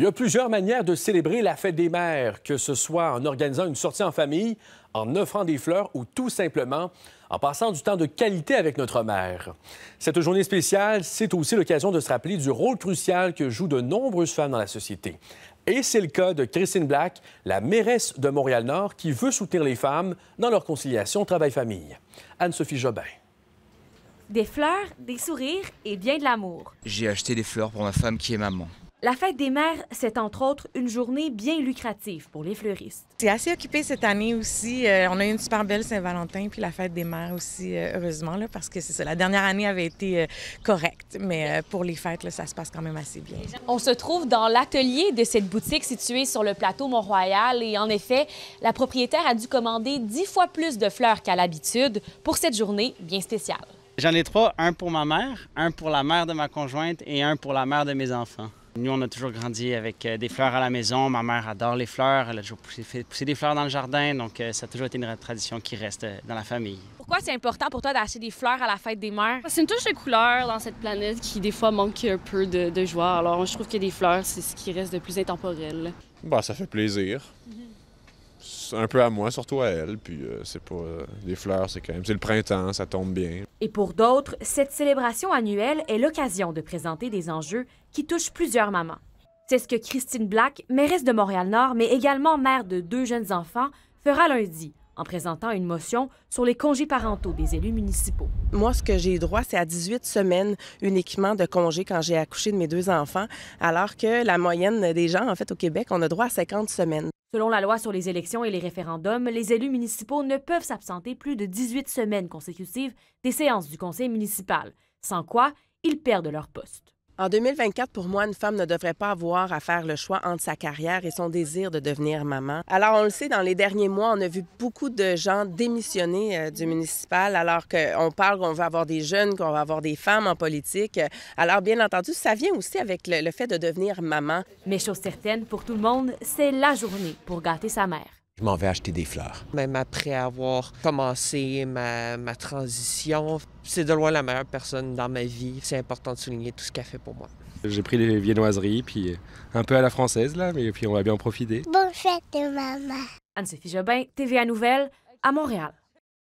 Il y a plusieurs manières de célébrer la fête des mères, que ce soit en organisant une sortie en famille, en offrant des fleurs ou tout simplement en passant du temps de qualité avec notre mère. Cette journée spéciale, c'est aussi l'occasion de se rappeler du rôle crucial que jouent de nombreuses femmes dans la société. Et c'est le cas de Christine Black, la mairesse de Montréal-Nord, qui veut soutenir les femmes dans leur conciliation travail-famille. Anne-Sophie Jobin. Des fleurs, des sourires et bien de l'amour. J'ai acheté des fleurs pour ma femme qui est maman. La fête des mères, c'est entre autres une journée bien lucrative pour les fleuristes. C'est assez occupé cette année aussi. Euh, on a eu une super belle Saint-Valentin, puis la fête des mères aussi, euh, heureusement, là, parce que c'est ça. La dernière année avait été euh, correcte, mais pour les fêtes, là, ça se passe quand même assez bien. On se trouve dans l'atelier de cette boutique située sur le plateau Mont-Royal. Et en effet, la propriétaire a dû commander dix fois plus de fleurs qu'à l'habitude pour cette journée bien spéciale. J'en ai trois, un pour ma mère, un pour la mère de ma conjointe et un pour la mère de mes enfants. Nous, on a toujours grandi avec euh, des fleurs à la maison. Ma mère adore les fleurs. Elle a toujours poussé, pousser des fleurs dans le jardin. Donc, euh, ça a toujours été une tradition qui reste euh, dans la famille. Pourquoi c'est important pour toi d'acheter des fleurs à la fête des mères? C'est une touche de couleur dans cette planète qui, des fois, manque un peu de, joie. Alors, je trouve que des fleurs, c'est ce qui reste de plus intemporel. Bah, ça fait plaisir. Mhm un peu à moi, surtout à elle. Puis euh, c'est pas. les euh, fleurs, c'est quand même. C'est le printemps, ça tombe bien. Et pour d'autres, cette célébration annuelle est l'occasion de présenter des enjeux qui touchent plusieurs mamans. C'est ce que Christine Black, mairesse de Montréal-Nord, mais également mère de deux jeunes enfants, fera lundi en présentant une motion sur les congés parentaux des élus municipaux. Moi, ce que j'ai droit, c'est à 18 semaines uniquement de congés quand j'ai accouché de mes deux enfants, alors que la moyenne des gens, en fait, au Québec, on a droit à 50 semaines. Selon la loi sur les élections et les référendums, les élus municipaux ne peuvent s'absenter plus de 18 semaines consécutives des séances du conseil municipal, sans quoi ils perdent leur poste. En 2024, pour moi, une femme ne devrait pas avoir à faire le choix entre sa carrière et son désir de devenir maman. Alors, on le sait, dans les derniers mois, on a vu beaucoup de gens démissionner euh, du municipal, alors qu'on parle qu'on va avoir des jeunes, qu'on va avoir des femmes en politique. Alors, bien entendu, ça vient aussi avec le fait de devenir maman. Mais chose certaine, pour tout le monde, c'est la journée pour gâter sa mère je m'en vais acheter des fleurs. Même après avoir commencé ma, transition, c'est de loin la meilleure personne dans ma vie. C'est important de souligner tout ce qu'elle fait pour moi. J'ai pris les viennoiseries, puis un peu à la française, là, mais puis on va bien en profiter. Bonne fête, maman. Anne-Sophie Jobin, TVA Nouvelle, à Montréal.